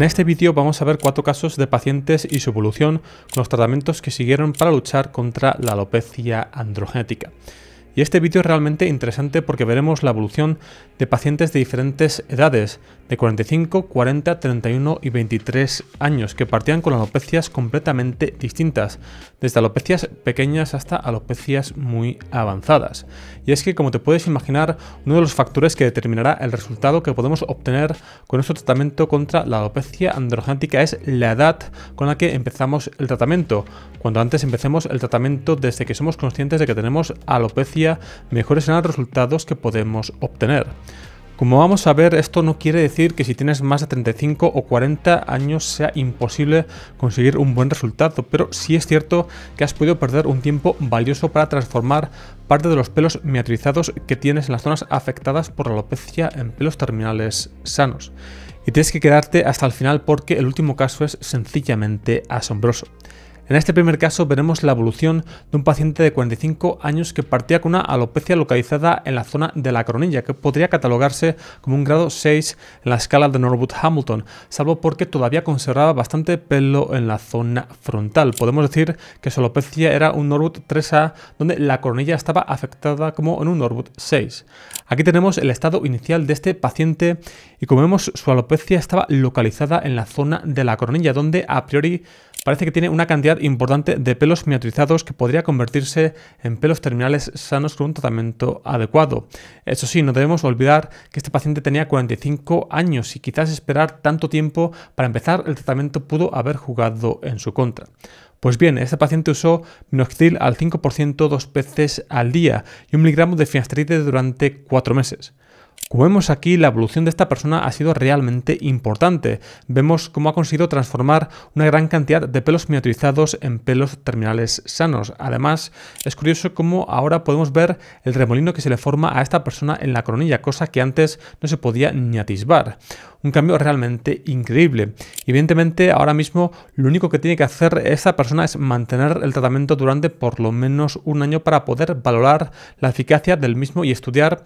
En este vídeo vamos a ver cuatro casos de pacientes y su evolución con los tratamientos que siguieron para luchar contra la alopecia androgenética. Y este vídeo es realmente interesante porque veremos la evolución de pacientes de diferentes edades, de 45, 40, 31 y 23 años, que partían con alopecias completamente distintas, desde alopecias pequeñas hasta alopecias muy avanzadas. Y es que, como te puedes imaginar, uno de los factores que determinará el resultado que podemos obtener con nuestro tratamiento contra la alopecia androgenética es la edad con la que empezamos el tratamiento. Cuando antes empecemos el tratamiento desde que somos conscientes de que tenemos alopecia mejores serán los resultados que podemos obtener. Como vamos a ver, esto no quiere decir que si tienes más de 35 o 40 años sea imposible conseguir un buen resultado, pero sí es cierto que has podido perder un tiempo valioso para transformar parte de los pelos miatrizados que tienes en las zonas afectadas por la alopecia en pelos terminales sanos. Y tienes que quedarte hasta el final porque el último caso es sencillamente asombroso. En este primer caso veremos la evolución de un paciente de 45 años que partía con una alopecia localizada en la zona de la coronilla, que podría catalogarse como un grado 6 en la escala de Norwood Hamilton, salvo porque todavía conservaba bastante pelo en la zona frontal. Podemos decir que su alopecia era un Norwood 3A, donde la coronilla estaba afectada como en un Norwood 6. Aquí tenemos el estado inicial de este paciente y como vemos su alopecia estaba localizada en la zona de la coronilla, donde a priori Parece que tiene una cantidad importante de pelos miniaturizados que podría convertirse en pelos terminales sanos con un tratamiento adecuado. Eso sí, no debemos olvidar que este paciente tenía 45 años y quizás esperar tanto tiempo para empezar el tratamiento pudo haber jugado en su contra. Pues bien, este paciente usó minoxidil al 5% dos veces al día y un miligramo de finasteride durante cuatro meses. Como vemos aquí, la evolución de esta persona ha sido realmente importante. Vemos cómo ha conseguido transformar una gran cantidad de pelos miniaturizados en pelos terminales sanos. Además, es curioso cómo ahora podemos ver el remolino que se le forma a esta persona en la coronilla, cosa que antes no se podía ni atisbar. Un cambio realmente increíble. Evidentemente, ahora mismo lo único que tiene que hacer esta persona es mantener el tratamiento durante por lo menos un año para poder valorar la eficacia del mismo y estudiar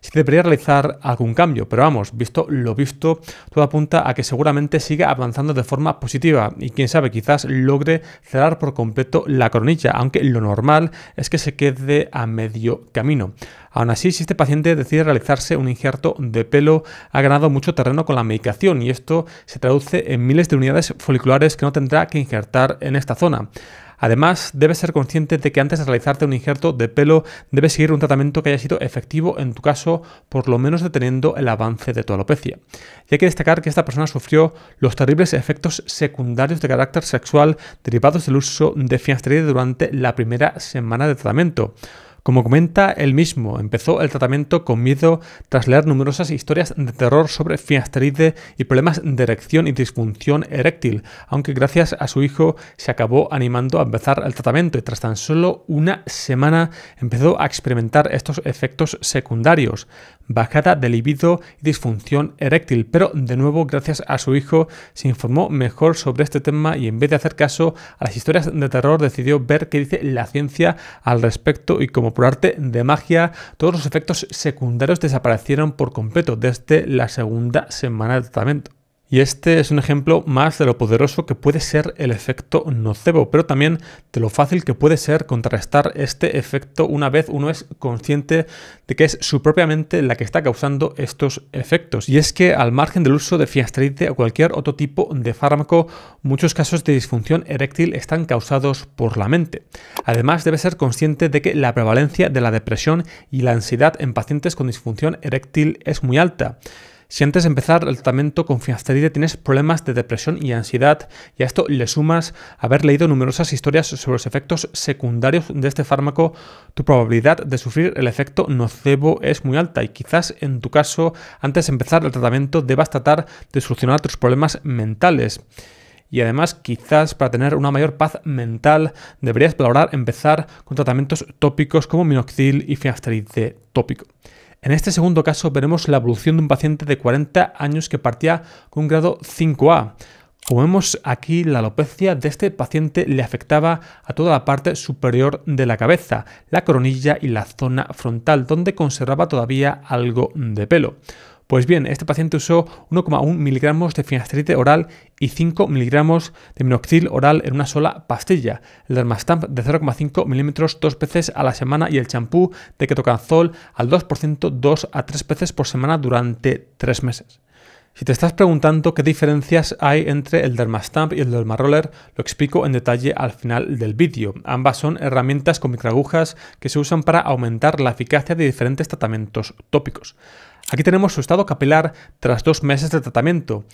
si debería realizar algún cambio, pero vamos, visto lo visto, todo apunta a que seguramente siga avanzando de forma positiva y quién sabe, quizás logre cerrar por completo la coronilla, aunque lo normal es que se quede a medio camino. Aún así, si este paciente decide realizarse un injerto de pelo, ha ganado mucho terreno con la medicación y esto se traduce en miles de unidades foliculares que no tendrá que injertar en esta zona. Además, debes ser consciente de que antes de realizarte un injerto de pelo, debes seguir un tratamiento que haya sido efectivo en tu caso, por lo menos deteniendo el avance de tu alopecia. Y hay que destacar que esta persona sufrió los terribles efectos secundarios de carácter sexual derivados del uso de finasteride durante la primera semana de tratamiento. Como comenta él mismo, empezó el tratamiento con miedo tras leer numerosas historias de terror sobre finasteride y problemas de erección y disfunción eréctil, aunque gracias a su hijo se acabó animando a empezar el tratamiento y tras tan solo una semana empezó a experimentar estos efectos secundarios, bajada de libido y disfunción eréctil, pero de nuevo gracias a su hijo se informó mejor sobre este tema y en vez de hacer caso a las historias de terror decidió ver qué dice la ciencia al respecto y cómo por arte de magia, todos los efectos secundarios desaparecieron por completo desde la segunda semana de tratamiento. Y este es un ejemplo más de lo poderoso que puede ser el efecto nocebo, pero también de lo fácil que puede ser contrarrestar este efecto una vez uno es consciente de que es su propia mente la que está causando estos efectos. Y es que al margen del uso de fiastrite o cualquier otro tipo de fármaco, muchos casos de disfunción eréctil están causados por la mente. Además, debe ser consciente de que la prevalencia de la depresión y la ansiedad en pacientes con disfunción eréctil es muy alta. Si antes de empezar el tratamiento con finasteride tienes problemas de depresión y ansiedad, y a esto le sumas haber leído numerosas historias sobre los efectos secundarios de este fármaco, tu probabilidad de sufrir el efecto nocebo es muy alta y quizás en tu caso, antes de empezar el tratamiento, debas tratar de solucionar tus problemas mentales y además quizás para tener una mayor paz mental deberías valorar empezar con tratamientos tópicos como minoxidil y finasteride tópico. En este segundo caso veremos la evolución de un paciente de 40 años que partía con un grado 5A. Como vemos aquí, la alopecia de este paciente le afectaba a toda la parte superior de la cabeza, la coronilla y la zona frontal, donde conservaba todavía algo de pelo. Pues bien, este paciente usó 1,1 miligramos de finasteride oral y 5 miligramos de minoxidil oral en una sola pastilla, el Dermastamp de 0,5 milímetros dos veces a la semana y el champú de ketocanzol al 2% dos a tres veces por semana durante tres meses. Si te estás preguntando qué diferencias hay entre el Dermastamp y el Dermaroller, lo explico en detalle al final del vídeo. Ambas son herramientas con microagujas que se usan para aumentar la eficacia de diferentes tratamientos tópicos. Aquí tenemos su estado capilar tras dos meses de tratamiento.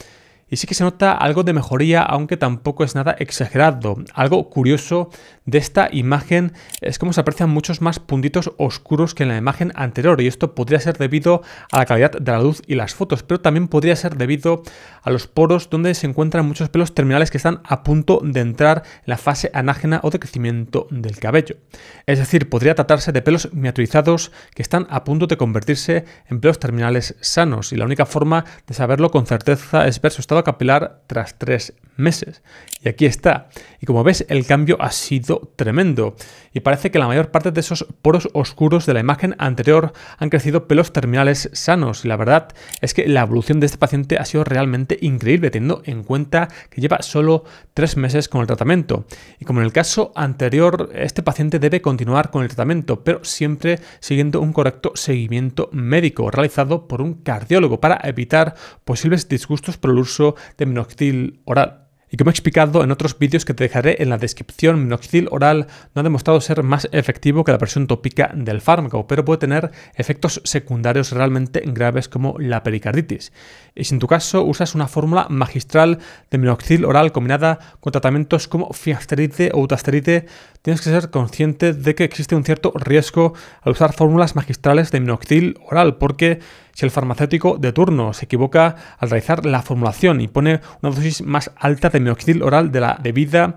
Y sí que se nota algo de mejoría, aunque tampoco es nada exagerado. Algo curioso de esta imagen es cómo se aprecian muchos más puntitos oscuros que en la imagen anterior y esto podría ser debido a la calidad de la luz y las fotos, pero también podría ser debido a los poros donde se encuentran muchos pelos terminales que están a punto de entrar en la fase anágena o de crecimiento del cabello. Es decir, podría tratarse de pelos miniaturizados que están a punto de convertirse en pelos terminales sanos y la única forma de saberlo con certeza es ver su estado capilar tras tres meses. Y aquí está. Y como ves, el cambio ha sido tremendo. Y parece que la mayor parte de esos poros oscuros de la imagen anterior han crecido pelos terminales sanos. Y la verdad es que la evolución de este paciente ha sido realmente increíble, teniendo en cuenta que lleva solo tres meses con el tratamiento. Y como en el caso anterior, este paciente debe continuar con el tratamiento, pero siempre siguiendo un correcto seguimiento médico realizado por un cardiólogo para evitar posibles disgustos por el uso de minoxidil oral. Y como he explicado en otros vídeos que te dejaré en la descripción, minoxidil oral no ha demostrado ser más efectivo que la presión tópica del fármaco, pero puede tener efectos secundarios realmente graves como la pericarditis. Y si en tu caso usas una fórmula magistral de minoxidil oral combinada con tratamientos como fiasterite o utasterite, tienes que ser consciente de que existe un cierto riesgo al usar fórmulas magistrales de minoxidil oral, porque si el farmacéutico de turno se equivoca al realizar la formulación y pone una dosis más alta de minoxidil oral de la debida,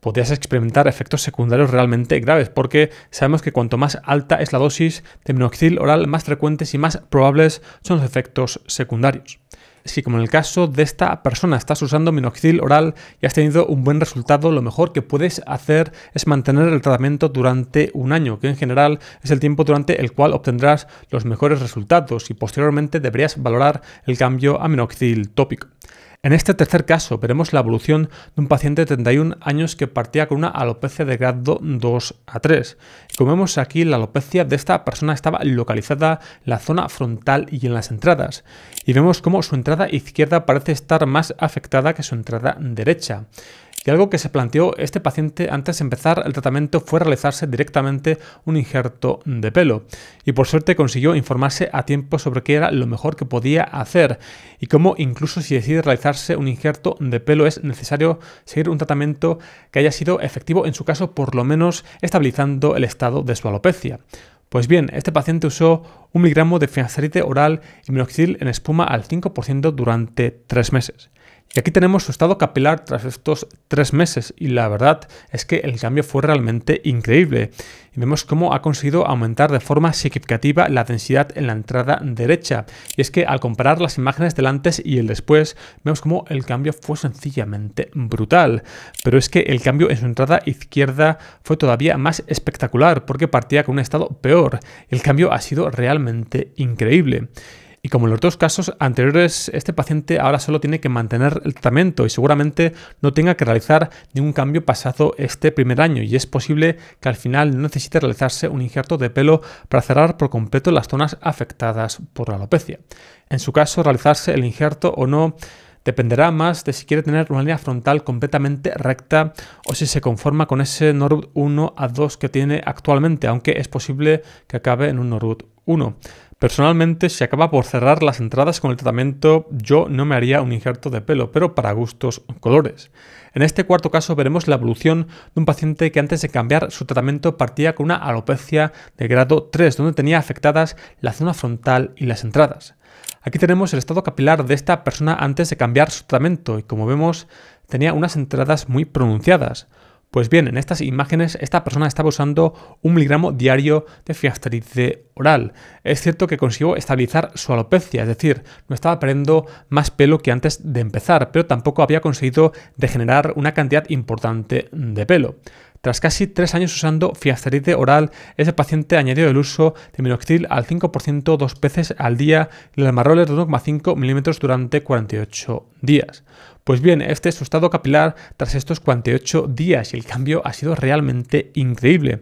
podrías experimentar efectos secundarios realmente graves, porque sabemos que cuanto más alta es la dosis de minoxidil oral, más frecuentes y más probables son los efectos secundarios si como en el caso de esta persona estás usando minoxidil oral y has tenido un buen resultado, lo mejor que puedes hacer es mantener el tratamiento durante un año, que en general es el tiempo durante el cual obtendrás los mejores resultados y posteriormente deberías valorar el cambio a minoxidil tópico. En este tercer caso veremos la evolución de un paciente de 31 años que partía con una alopecia de grado 2 a 3. Como vemos aquí, la alopecia de esta persona estaba localizada en la zona frontal y en las entradas. Y vemos cómo su entrada izquierda parece estar más afectada que su entrada derecha. Y algo que se planteó este paciente antes de empezar el tratamiento fue realizarse directamente un injerto de pelo. Y por suerte consiguió informarse a tiempo sobre qué era lo mejor que podía hacer y cómo incluso si decide realizarse un injerto de pelo es necesario seguir un tratamiento que haya sido efectivo en su caso por lo menos estabilizando el estado de su alopecia. Pues bien, este paciente usó un miligramo de finasteride oral y minoxidil en espuma al 5% durante tres meses. Y aquí tenemos su estado capilar tras estos tres meses y la verdad es que el cambio fue realmente increíble. Y vemos cómo ha conseguido aumentar de forma significativa la densidad en la entrada derecha. Y es que al comparar las imágenes del antes y el después, vemos cómo el cambio fue sencillamente brutal. Pero es que el cambio en su entrada izquierda fue todavía más espectacular porque partía con un estado peor. El cambio ha sido realmente increíble. Y como en los dos casos anteriores, este paciente ahora solo tiene que mantener el tratamiento y seguramente no tenga que realizar ningún cambio pasado este primer año y es posible que al final no necesite realizarse un injerto de pelo para cerrar por completo las zonas afectadas por la alopecia. En su caso, realizarse el injerto o no dependerá más de si quiere tener una línea frontal completamente recta o si se conforma con ese Norwood 1 a 2 que tiene actualmente, aunque es posible que acabe en un Norwood 1. Personalmente, si acaba por cerrar las entradas con el tratamiento, yo no me haría un injerto de pelo, pero para gustos colores. En este cuarto caso veremos la evolución de un paciente que antes de cambiar su tratamiento partía con una alopecia de grado 3, donde tenía afectadas la zona frontal y las entradas. Aquí tenemos el estado capilar de esta persona antes de cambiar su tratamiento y como vemos tenía unas entradas muy pronunciadas. Pues bien, en estas imágenes esta persona estaba usando un miligramo diario de finasteride oral. Es cierto que consiguió estabilizar su alopecia, es decir, no estaba perdiendo más pelo que antes de empezar, pero tampoco había conseguido degenerar una cantidad importante de pelo. Tras casi tres años usando fiasterite oral, ese paciente añadió el uso de minoxidil al 5% dos veces al día y el marroles de 1,5 milímetros durante 48 días. Pues bien, este es su estado capilar tras estos 48 días y el cambio ha sido realmente increíble.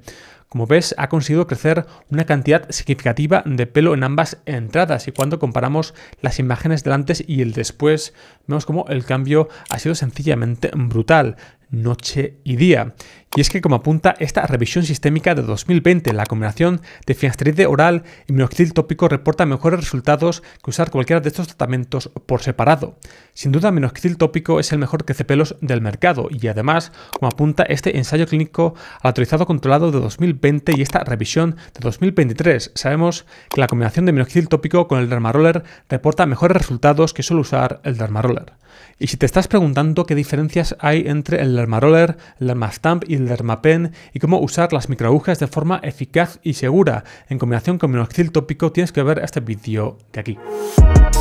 Como ves, ha conseguido crecer una cantidad significativa de pelo en ambas entradas y cuando comparamos las imágenes del antes y el después, vemos como el cambio ha sido sencillamente brutal noche y día. Y es que, como apunta esta revisión sistémica de 2020, la combinación de finasteride oral y minoxidil tópico reporta mejores resultados que usar cualquiera de estos tratamientos por separado. Sin duda, minoxidil tópico es el mejor crecepelos del mercado y además, como apunta este ensayo clínico autorizado controlado de 2020 y esta revisión de 2023, sabemos que la combinación de minoxidil tópico con el dermaroller reporta mejores resultados que solo usar el dermaroller. Y si te estás preguntando qué diferencias hay entre el dermaroller, dermastamp y el dermapen y cómo usar las microagujas de forma eficaz y segura en combinación con minoxidil tópico tienes que ver este vídeo de aquí.